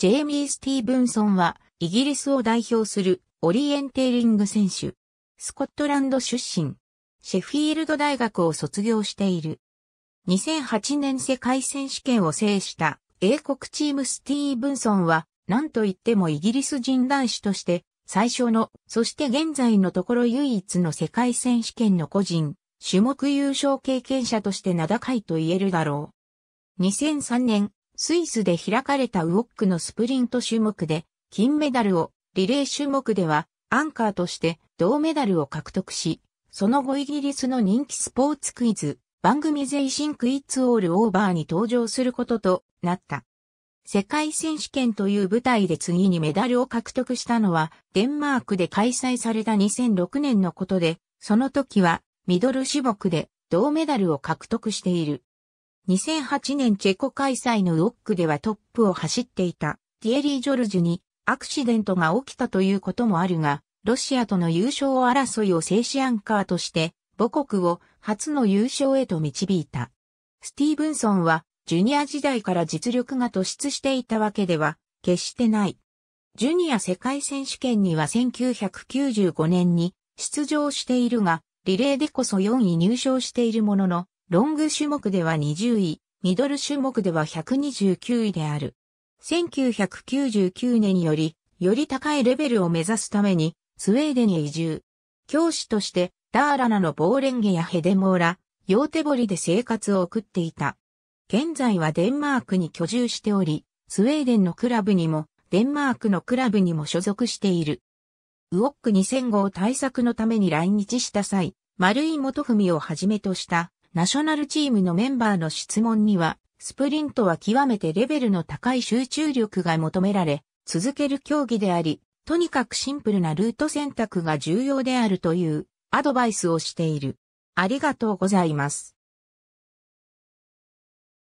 ジェイミー・スティーブンソンは、イギリスを代表するオリエンテーリング選手。スコットランド出身。シェフィールド大学を卒業している。2008年世界選手権を制した英国チームスティーブンソンは、何と言ってもイギリス人男子として、最初の、そして現在のところ唯一の世界選手権の個人、種目優勝経験者として名高いと言えるだろう。2003年スイスで開かれたウォックのスプリント種目で金メダルを、リレー種目ではアンカーとして銅メダルを獲得し、その後イギリスの人気スポーツクイズ、番組全身クイッツオールオーバーに登場することとなった。世界選手権という舞台で次にメダルを獲得したのは、デンマークで開催された2006年のことで、その時はミドル種目で銅メダルを獲得している。2008年チェコ開催のウォックではトップを走っていたティエリー・ジョルジュにアクシデントが起きたということもあるが、ロシアとの優勝争いを静止アンカーとして母国を初の優勝へと導いた。スティーブンソンはジュニア時代から実力が突出していたわけでは決してない。ジュニア世界選手権には1995年に出場しているが、リレーでこそ4位入賞しているものの、ロング種目では20位、ミドル種目では129位である。1999年により、より高いレベルを目指すために、スウェーデンへ移住。教師として、ダーラナのボーレンゲやヘデモーラ、ヨーテボリで生活を送っていた。現在はデンマークに居住しており、スウェーデンのクラブにも、デンマークのクラブにも所属している。ウォック2000号対策のために来日した際、丸井元文をはじめとしたナショナルチームのメンバーの質問には、スプリントは極めてレベルの高い集中力が求められ、続ける競技であり、とにかくシンプルなルート選択が重要であるというアドバイスをしている。ありがとうございます。